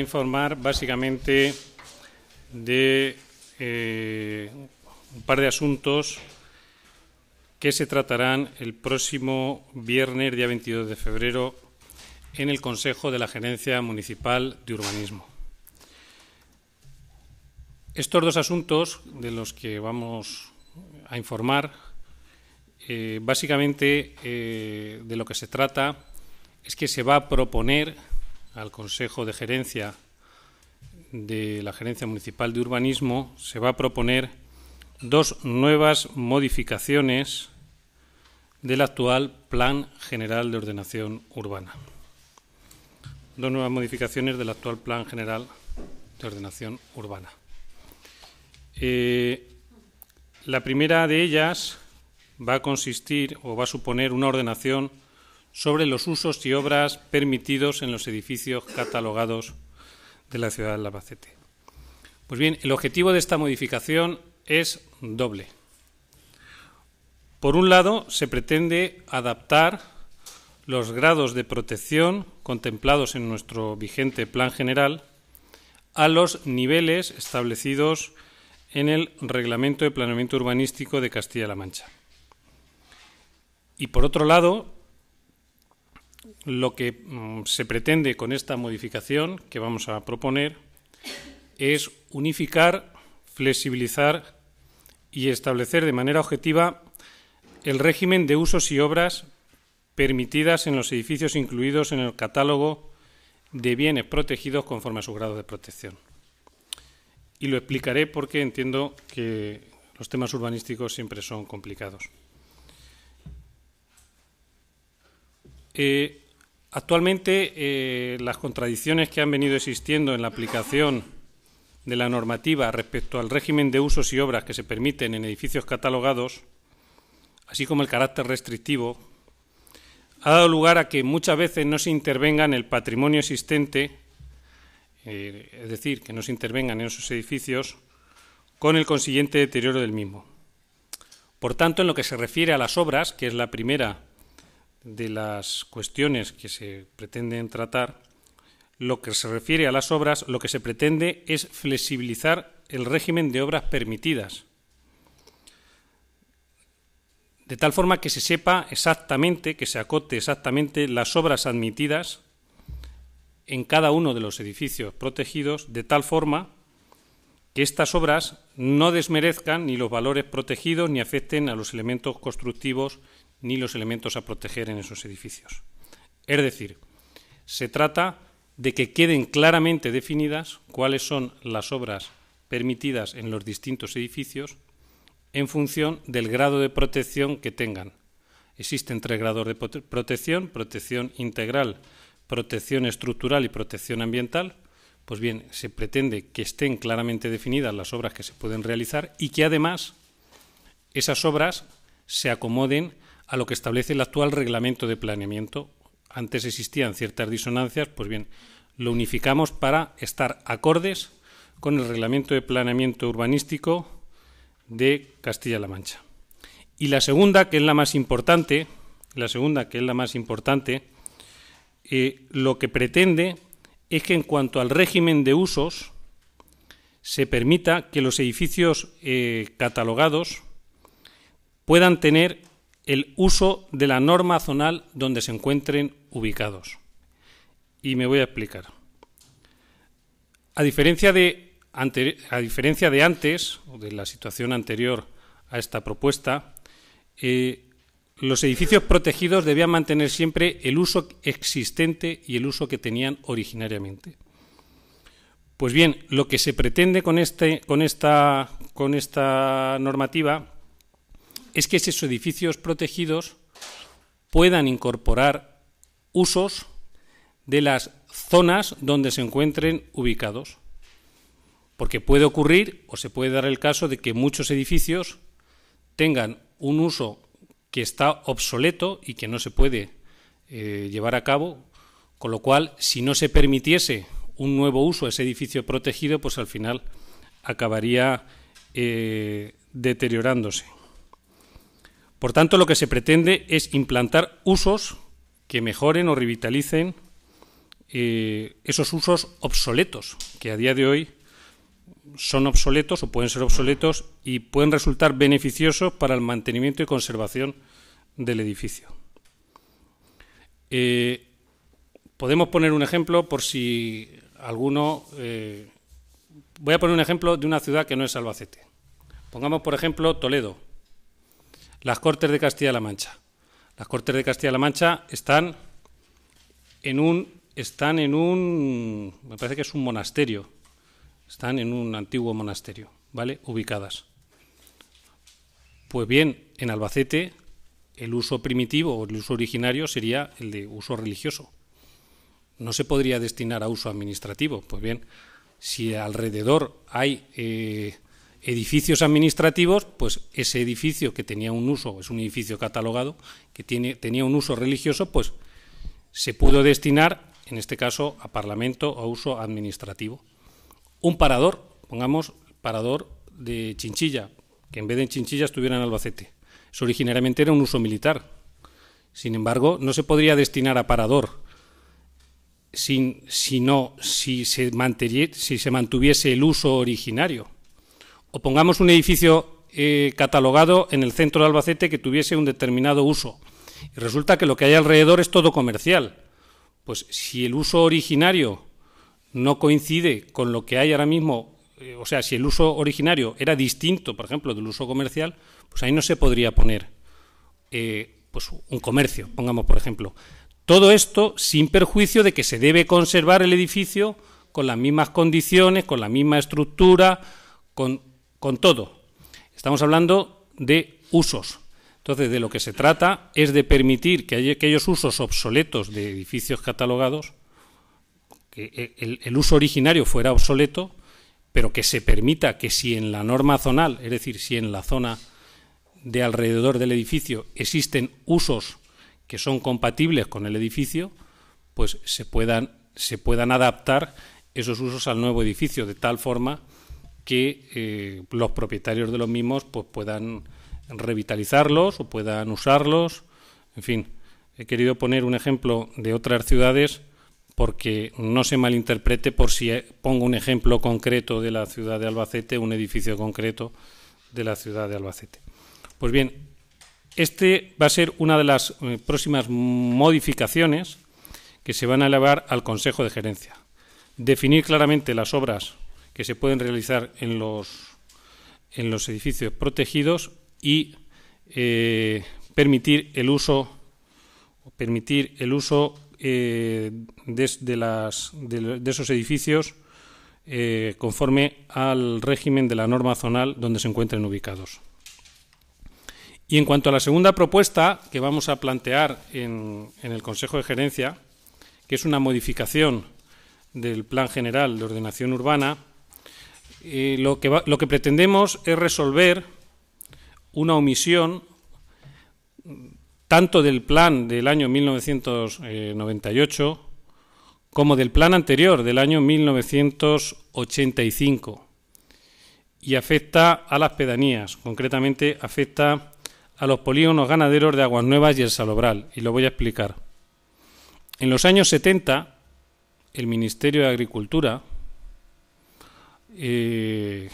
informar básicamente de eh, un par de asuntos que se tratarán el próximo viernes, día 22 de febrero, en el Consejo de la Gerencia Municipal de Urbanismo. Estos dos asuntos de los que vamos a informar, eh, básicamente eh, de lo que se trata es que se va a proponer al Consejo de Gerencia de la Gerencia Municipal de Urbanismo se va a proponer dos nuevas modificaciones del actual Plan General de Ordenación Urbana. Dos nuevas modificaciones del actual Plan General de Ordenación Urbana. Eh, la primera de ellas va a consistir o va a suponer una ordenación sobre los usos y obras permitidos en los edificios catalogados de la ciudad de Albacete. Pues bien, el objetivo de esta modificación es doble. Por un lado, se pretende adaptar los grados de protección contemplados en nuestro vigente Plan General a los niveles establecidos en el Reglamento de Planeamiento Urbanístico de Castilla-La Mancha. Y por otro lado, lo que mm, se pretende con esta modificación que vamos a proponer es unificar, flexibilizar y establecer de manera objetiva el régimen de usos y obras permitidas en los edificios incluidos en el catálogo de bienes protegidos conforme a su grado de protección. Y lo explicaré porque entiendo que los temas urbanísticos siempre son complicados. Eh, actualmente, eh, las contradicciones que han venido existiendo en la aplicación de la normativa respecto al régimen de usos y obras que se permiten en edificios catalogados, así como el carácter restrictivo, ha dado lugar a que muchas veces no se intervenga en el patrimonio existente, eh, es decir, que no se intervengan en esos edificios, con el consiguiente deterioro del mismo. Por tanto, en lo que se refiere a las obras, que es la primera de las cuestiones que se pretenden tratar, lo que se refiere a las obras, lo que se pretende es flexibilizar el régimen de obras permitidas, de tal forma que se sepa exactamente, que se acote exactamente las obras admitidas en cada uno de los edificios protegidos, de tal forma que estas obras no desmerezcan ni los valores protegidos ni afecten a los elementos constructivos ni los elementos a proteger en esos edificios. Es decir, se trata de que queden claramente definidas cuáles son las obras permitidas en los distintos edificios en función del grado de protección que tengan. Existen tres grados de protección, protección integral, protección estructural y protección ambiental. Pues bien, se pretende que estén claramente definidas las obras que se pueden realizar y que además esas obras se acomoden a lo que establece el actual reglamento de planeamiento. Antes existían ciertas disonancias, pues bien, lo unificamos para estar acordes con el reglamento de planeamiento urbanístico de Castilla-La Mancha. Y la segunda, que es la más importante, la segunda, que es la más importante, eh, lo que pretende es que en cuanto al régimen de usos, se permita que los edificios eh, catalogados puedan tener el uso de la norma zonal donde se encuentren ubicados. Y me voy a explicar. A diferencia de, a diferencia de antes, o de la situación anterior a esta propuesta, eh, los edificios protegidos debían mantener siempre el uso existente y el uso que tenían originariamente. Pues bien, lo que se pretende con, este, con, esta, con esta normativa es que esos edificios protegidos puedan incorporar usos de las zonas donde se encuentren ubicados. Porque puede ocurrir o se puede dar el caso de que muchos edificios tengan un uso que está obsoleto y que no se puede eh, llevar a cabo, con lo cual, si no se permitiese un nuevo uso a ese edificio protegido, pues al final acabaría eh, deteriorándose. Por tanto, lo que se pretende es implantar usos que mejoren o revitalicen eh, esos usos obsoletos, que a día de hoy son obsoletos o pueden ser obsoletos y pueden resultar beneficiosos para el mantenimiento y conservación del edificio. Eh, podemos poner un ejemplo por si alguno... Eh, voy a poner un ejemplo de una ciudad que no es Albacete. Pongamos, por ejemplo, Toledo. Las Cortes de Castilla-La Mancha. Las Cortes de Castilla-La Mancha están en un están en un me parece que es un monasterio. Están en un antiguo monasterio, ¿vale? Ubicadas. Pues bien, en Albacete el uso primitivo o el uso originario sería el de uso religioso. No se podría destinar a uso administrativo. Pues bien, si alrededor hay eh, edificios administrativos, pues ese edificio que tenía un uso, es un edificio catalogado, que tiene, tenía un uso religioso, pues se pudo destinar, en este caso, a parlamento o a uso administrativo. Un parador, pongamos parador de Chinchilla, que en vez de Chinchilla estuviera en Albacete. Eso originariamente era un uso militar. Sin embargo, no se podría destinar a parador si se, si se mantuviese el uso originario. O pongamos un edificio eh, catalogado en el centro de Albacete que tuviese un determinado uso. Y resulta que lo que hay alrededor es todo comercial. Pues si el uso originario no coincide con lo que hay ahora mismo, eh, o sea, si el uso originario era distinto, por ejemplo, del uso comercial, pues ahí no se podría poner eh, pues un comercio, pongamos por ejemplo. Todo esto sin perjuicio de que se debe conservar el edificio con las mismas condiciones, con la misma estructura, con con todo, estamos hablando de usos. Entonces, de lo que se trata es de permitir que aquellos usos obsoletos de edificios catalogados, que e, el, uso originario fuera obsoleto, pero que se permita que si en la norma zonal, es decir, si en la zona de alrededor del edificio existen usos que son compatibles con el edificio, pues se puedan, se puedan adaptar esos usos al nuevo edificio, de tal forma que eh, los propietarios de los mismos pues, puedan revitalizarlos o puedan usarlos. En fin, he querido poner un ejemplo de otras ciudades porque no se malinterprete por si eh, pongo un ejemplo concreto de la ciudad de Albacete, un edificio concreto de la ciudad de Albacete. Pues bien, este va a ser una de las eh, próximas modificaciones que se van a elevar al Consejo de Gerencia. Definir claramente las obras que se pueden realizar en los, en los edificios protegidos y eh, permitir el uso permitir el uso eh, de, las, esos edificios eh, conforme al régimen de la norma zonal donde se encuentren ubicados. Y en cuanto a la segunda propuesta que vamos a plantear en el Consejo de Gerencia, que es una modificación del Plan General de Ordenación Urbana, eh, lo, que lo que pretendemos es resolver una omisión tanto del plan del año 1998 como del plan anterior del año 1985 y afecta a las pedanías, concretamente afecta a los polígonos ganaderos de Aguas Nuevas y el Salobral, y lo voy a explicar. En los años 70, el Ministerio de Agricultura eh,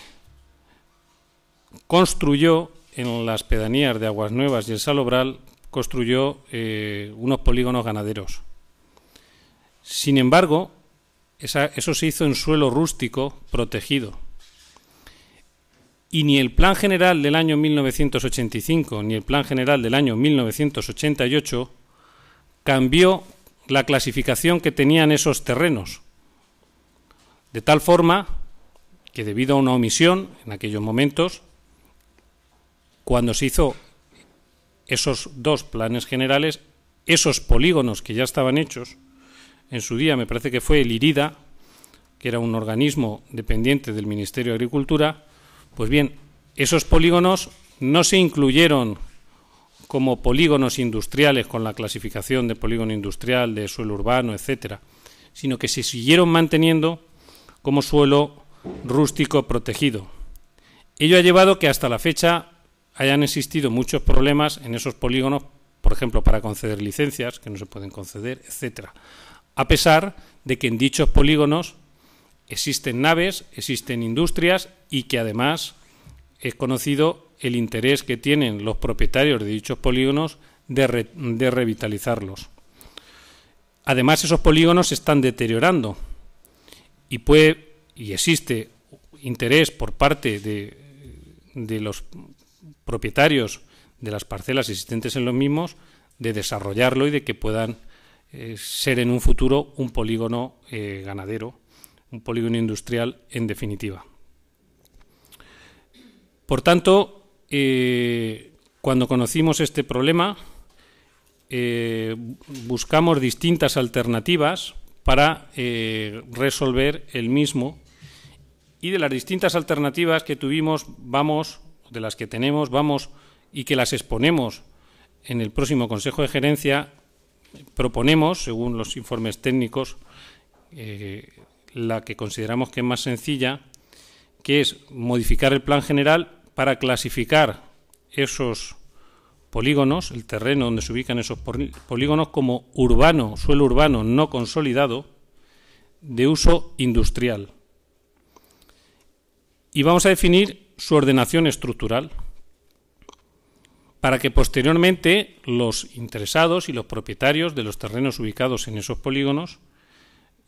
construyó en las pedanías de Aguas Nuevas y el Salobral, construyó eh, unos polígonos ganaderos. Sin embargo, eso se hizo en suelo rústico protegido. Y ni el Plan General del año 1985 ni el Plan General del año 1988 cambió la clasificación que tenían esos terrenos. De tal forma que debido a una omisión en aquellos momentos, cuando se hizo esos dos planes generales, esos polígonos que ya estaban hechos, en su día me parece que fue el IRIDA, que era un organismo dependiente del Ministerio de Agricultura, pues bien, esos polígonos no se incluyeron como polígonos industriales con la clasificación de polígono industrial, de suelo urbano, etcétera, sino que se siguieron manteniendo como suelo rústico protegido. Ello ha llevado que hasta la fecha hayan existido muchos problemas en esos polígonos, por ejemplo, para conceder licencias, que no se pueden conceder, etcétera. A pesar de que en dichos polígonos existen naves, existen industrias y que además es conocido el interés que tienen los propietarios de dichos polígonos de, de revitalizarlos. Además, esos polígonos se están deteriorando y puede y existe interés por parte de, los propietarios de las parcelas existentes en los mismos de desarrollarlo y de que puedan eh, ser en un futuro un polígono eh, ganadero, un polígono industrial en definitiva. Por tanto, eh, cuando conocimos este problema, buscamos distintas alternativas para resolver el mismo y de las distintas alternativas que tuvimos, vamos, de las que tenemos, vamos, y que las exponemos en el próximo Consejo de Gerencia, proponemos, según los informes técnicos, eh, la que consideramos que es más sencilla, que es modificar el plan general para clasificar esos polígonos, el terreno donde se ubican esos polígonos, como urbano, suelo urbano no consolidado, de uso industrial y vamos a definir su ordenación estructural para que posteriormente los interesados y los propietarios de los terrenos ubicados en esos polígonos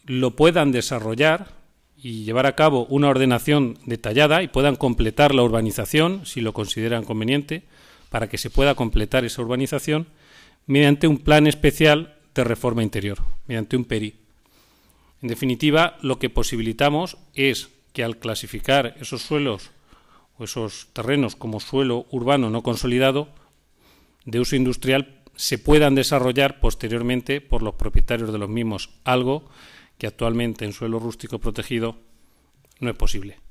lo puedan desarrollar y llevar a cabo una ordenación detallada y puedan completar la urbanización, si lo consideran conveniente, para que se pueda completar esa urbanización mediante un plan especial de reforma interior, mediante un PERI. En definitiva, lo que posibilitamos es que al clasificar esos suelos o esos terrenos como suelo urbano no consolidado de uso industrial se puedan desarrollar posteriormente por los propietarios de los mismos, algo que actualmente en suelo rústico protegido no es posible.